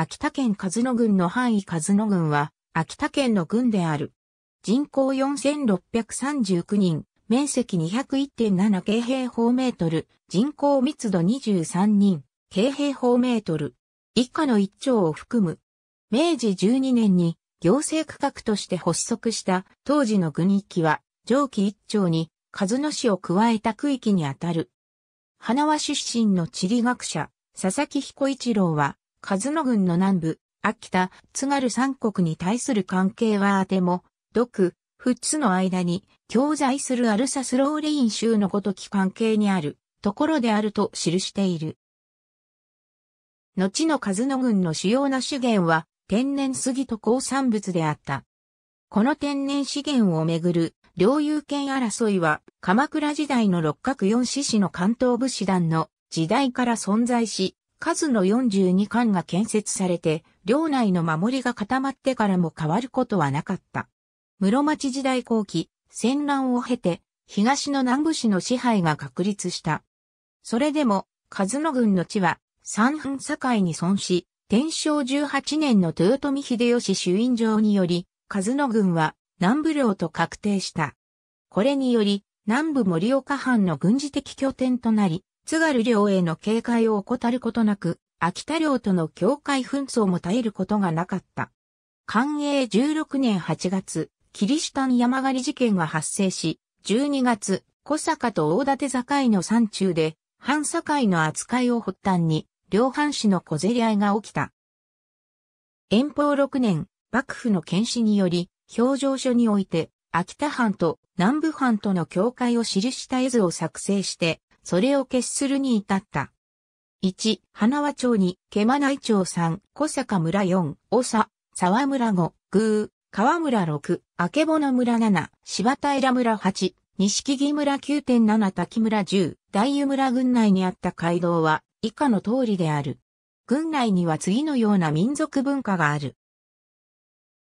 秋田県和野郡の範囲和野郡は、秋田県の郡である。人口4639人、面積201.7京平方メートル、人口密度23人、京平方メートル。以下の一丁を含む。明治12年に行政区画として発足した当時の郡域は、上記一丁に、和野市を加えた区域にあたる。花輪出身の地理学者、佐々木彦一郎は、和野郡の南部、秋田、津軽三国に対する関係はあても、独、仏の間に、教在するアルサスローレイン州のごとき関係にある、ところであると記している。後の和野郡の主要な資源は、天然杉と鉱産物であった。この天然資源をめぐる領有権争いは鎌倉時代の六角四獅子の関東武士団の時代から存在し、数の42艦が建設されて、領内の守りが固まってからも変わることはなかった。室町時代後期、戦乱を経て、東の南部市の支配が確立した。それでも、数の軍の地は、三藩境に損し、天正18年の豊臣秀吉主因状により、数の軍は南部領と確定した。これにより、南部森岡藩の軍事的拠点となり、津軽領への警戒を怠ることなく、秋田領との境界紛争も絶えることがなかった。寛永16年8月、キリシタン山狩り事件が発生し、12月、小坂と大館境の山中で、反境の扱いを発端に、両藩士の小競り合いが起きた。遠方6年、幕府の検視により、表情書において、秋田藩と南部藩との境界を記した絵図を作成して、それを決するに至った。1、花輪町に、毛間内町3、小坂村4、小佐、沢村5、宮、川村6、けぼの村7、柴平村8、西木村9.7滝村10、大湯村群内にあった街道は以下の通りである。群内には次のような民族文化がある。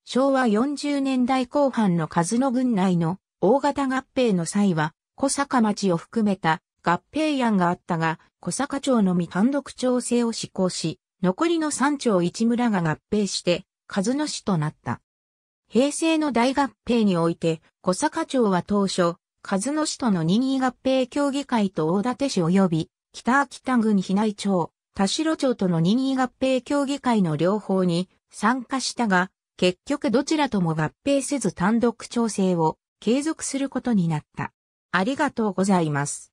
昭和40年代後半の数の群内の大型合併の際は、小坂町を含めた合併案があったが、小坂町のみ単独調整を施行し、残りの3町1村が合併して、数の市となった。平成の大合併において、小坂町は当初、数の市との任意合併協議会と大館市及び、北秋田郡比内町、田代町との任意合併協議会の両方に参加したが、結局どちらとも合併せず単独調整を継続することになった。ありがとうございます。